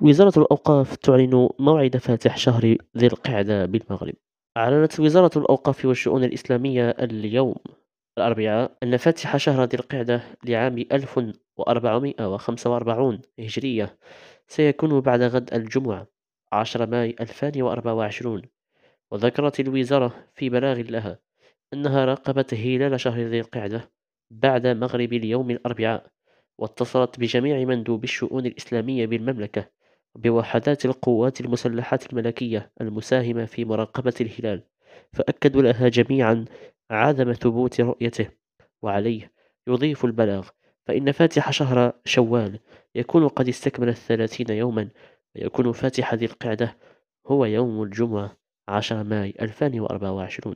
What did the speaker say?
وزارة الأوقاف تعلن موعد فاتح شهر ذي القعدة بالمغرب أعلنت وزارة الأوقاف والشؤون الإسلامية اليوم الأربعاء أن فاتح شهر ذي القعدة لعام 1445 هجرية سيكون بعد غد الجمعة 10 ماي 2024 وذكرت الوزارة في بلاغ لها أنها راقبت هلال شهر ذي القعدة بعد مغرب اليوم الأربعاء واتصلت بجميع مندوبي الشؤون الإسلامية بالمملكة بوحدات القوات المسلحة الملكية المساهمة في مراقبة الهلال فأكدوا لها جميعا عدم ثبوت رؤيته وعليه يضيف البلاغ فإن فاتح شهر شوال يكون قد استكمل الثلاثين يوما ويكون فاتح ذي القعدة هو يوم الجمعة 10 ماي 2024